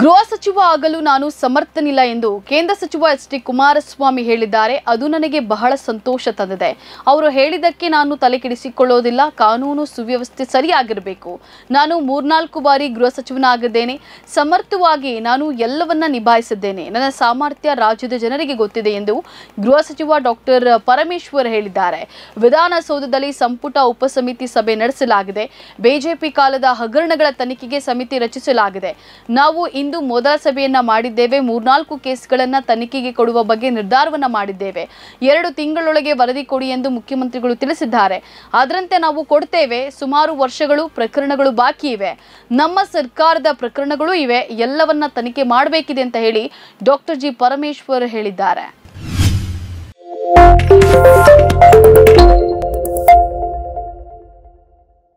ಗೃಹ ಸಚಿವ ಆಗಲು ನಾನು ಸಮರ್ಥನಿಲ್ಲ ಎಂದು ಕೇಂದ್ರ ಸಚಿವ ಎಚ್ ಡಿ ಕುಮಾರಸ್ವಾಮಿ ಹೇಳಿದ್ದಾರೆ ಅದು ನನಗೆ ಬಹಳ ಸಂತೋಷ ತಂದಿದೆ ಅವರು ಹೇಳಿದ್ದಕ್ಕೆ ನಾನು ತಲೆ ಕೆಡಿಸಿಕೊಳ್ಳೋದಿಲ್ಲ ಕಾನೂನು ಸುವ್ಯವಸ್ಥೆ ಸರಿಯಾಗಿರಬೇಕು ನಾನು ಮೂರ್ನಾಲ್ಕು ಬಾರಿ ಗೃಹ ಸಚಿವನಾಗಿದ್ದೇನೆ ಸಮರ್ಥವಾಗಿ ನಾನು ಎಲ್ಲವನ್ನ ನಿಭಾಯಿಸಿದ್ದೇನೆ ನನ್ನ ಸಾಮರ್ಥ್ಯ ರಾಜ್ಯದ ಜನರಿಗೆ ಗೊತ್ತಿದೆ ಎಂದು ಗೃಹ ಸಚಿವ ಡಾಕ್ಟರ್ ಪರಮೇಶ್ವರ್ ಹೇಳಿದ್ದಾರೆ ವಿಧಾನಸೌಧದಲ್ಲಿ ಸಂಪುಟ ಉಪಸಮಿತಿ ಸಭೆ ನಡೆಸಲಾಗಿದೆ ಬಿಜೆಪಿ ಕಾಲದ ಹಗರಣಗಳ ತನಿಖೆಗೆ ಸಮಿತಿ ರಚಿಸಲಾಗಿದೆ ನಾವು ಇಂದು ಮೊದಲ ಸಭೆಯನ್ನ ಮಾಡಿದ್ದೇವೆ ಮೂರ್ನಾಲ್ಕು ಕೇಸ್ಗಳನ್ನು ತನಿಖೆಗೆ ಕೊಡುವ ಬಗ್ಗೆ ನಿರ್ಧಾರವನ್ನ ಮಾಡಿದ್ದೇವೆ ಎರಡು ತಿಂಗಳೊಳಗೆ ವರದಿ ಕೊಡಿ ಎಂದು ಮುಖ್ಯಮಂತ್ರಿಗಳು ತಿಳಿಸಿದ್ದಾರೆ ಅದರಂತೆ ನಾವು ಕೊಡ್ತೇವೆ ಸುಮಾರು ವರ್ಷಗಳು ಪ್ರಕರಣಗಳು ಬಾಕಿ ಇವೆ ನಮ್ಮ ಸರ್ಕಾರದ ಪ್ರಕರಣಗಳು ಇವೆ ಎಲ್ಲವನ್ನ ತನಿಖೆ ಮಾಡಬೇಕಿದೆ ಅಂತ ಹೇಳಿ ಡಾಕ್ಟರ್ ಜಿ ಪರಮೇಶ್ವರ್ ಹೇಳಿದ್ದಾರೆ